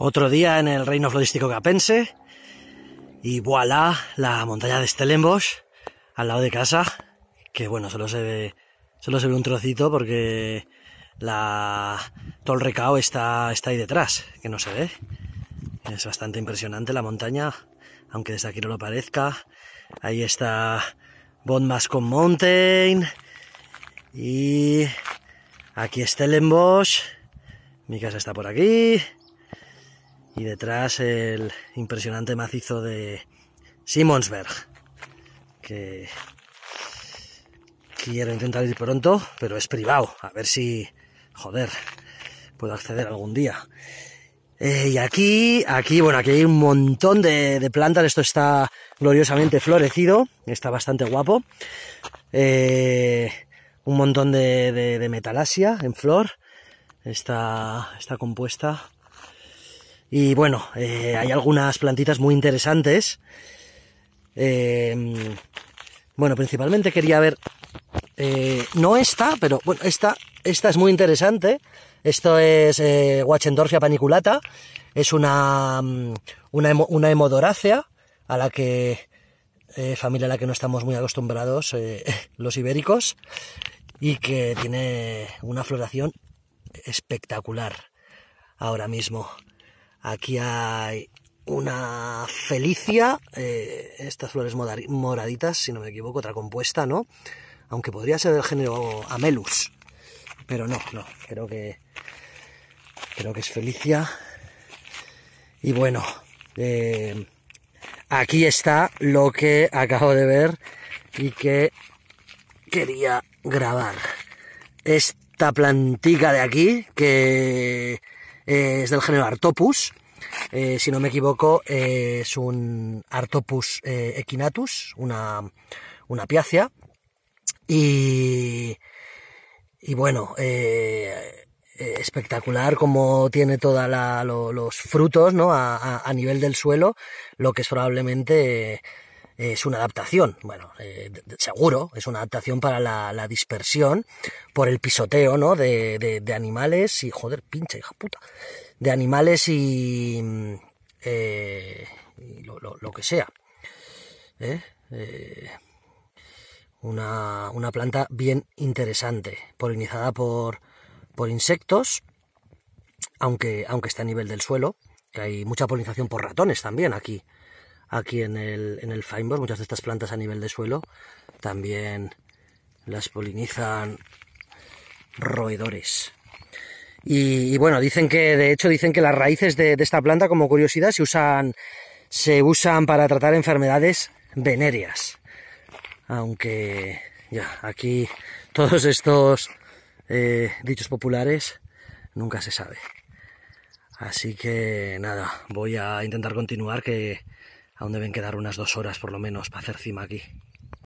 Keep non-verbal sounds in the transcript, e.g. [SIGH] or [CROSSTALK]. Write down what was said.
Otro día en el reino florístico capense. Y voilà, la montaña de Stellenbosch, al lado de casa. Que bueno, solo se ve, solo se ve un trocito porque la, todo el recao está, está ahí detrás, que no se ve. Es bastante impresionante la montaña, aunque desde aquí no lo parezca. Ahí está Bondmascon Mountain. Y aquí Stellenbosch. Mi casa está por aquí y detrás el impresionante macizo de Simonsberg, que quiero intentar ir pronto, pero es privado, a ver si, joder, puedo acceder algún día. Eh, y aquí, aquí, bueno, aquí hay un montón de, plantas, esto está gloriosamente florecido, está bastante guapo. Eh, un montón de, metalasia en flor, está, está compuesta y bueno, eh, hay algunas plantitas muy interesantes. Eh, bueno, principalmente quería ver... Eh, no esta, pero bueno, esta, esta es muy interesante. Esto es eh, paniculata. Es una, mm, una, una hemodorácea a la que... familia a la que no estamos muy acostumbrados [LAUGHS] los ibéricos y que tiene una floración espectacular ahora mismo. Aquí hay una felicia, eh, estas flores moraditas, si no me equivoco, otra compuesta, ¿no? Aunque podría ser del género Amelus, pero no, no, creo que, creo que es felicia. Y bueno, eh, aquí está lo que acabo de ver y que quería grabar. Esta plantica de aquí, que eh, es del género Artopus. Eh, si no me equivoco, eh, es un Artopus equinatus, una, una Y, bueno, espectacular como tiene todos los frutos ¿no? a, nivel del suelo, lo que es probablemente es una adaptación, bueno, eh, seguro, es una adaptación para la, dispersión por el pisoteo, ¿no? De, de, animales y, joder, pinche hija puta, de animales y, mm, eh, lo, que sea. ¿eh? Una, una, planta bien interesante, polinizada por, por insectos, aunque, aunque está a nivel del suelo, que hay mucha polinización por ratones también aquí aquí en el, en el muchas de estas plantas a nivel de suelo, también las polinizan roedores. Y, bueno, dicen que, de hecho, dicen que las raíces de, esta planta, como curiosidad, se usan, se usan para tratar enfermedades venéreas. Aunque, ya, aquí todos estos eh, dichos populares nunca se sabe. Así que nada, voy a intentar continuar que Aún deben quedar unas dos horas por lo menos para hacer cima aquí.